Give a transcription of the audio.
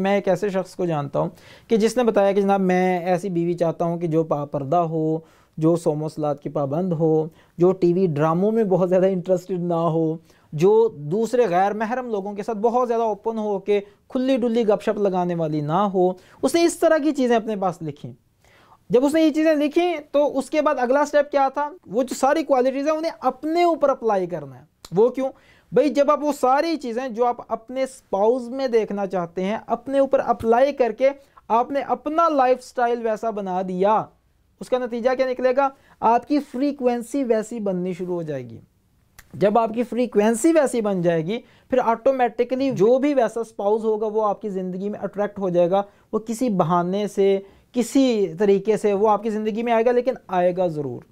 मैं एक ऐसे शख्स को जानता हूँ कि जिसने बताया कि जनाब मैं ऐसी बीवी चाहता हूँ कि जो पापर्दा हो जो सोमोसलाद की पाबंद हो जो टीवी ड्रामों में बहुत ज़्यादा इंटरेस्टेड ना हो जो दूसरे गैर महरम लोगों के साथ बहुत ज़्यादा ओपन हो के खुली डुल्ली गपशप लगाने वाली ना हो उसने इस तरह की चीज़ें अपने पास लिखी जब उसने ये चीज़ें लिखी तो उसके बाद अगला स्टेप क्या था वो जो सारी क्वालिटीज़ हैं उन्हें अपने ऊपर अप्लाई करना है वो क्यों भाई जब आप वो सारी चीज़ें जो आप अपने स्पाउस में देखना चाहते हैं अपने ऊपर अप्लाई करके आपने अपना लाइफ वैसा बना दिया उसका नतीजा क्या निकलेगा आपकी फ्रीक्वेंसी वैसी बननी शुरू हो जाएगी जब आपकी फ्रीक्वेंसी वैसी बन जाएगी फिर ऑटोमेटिकली जो भी वैसा स्पाउस होगा वो आपकी ज़िंदगी में अट्रैक्ट हो जाएगा वो किसी बहाने से किसी तरीके से वो आपकी ज़िंदगी में आएगा लेकिन आएगा ज़रूर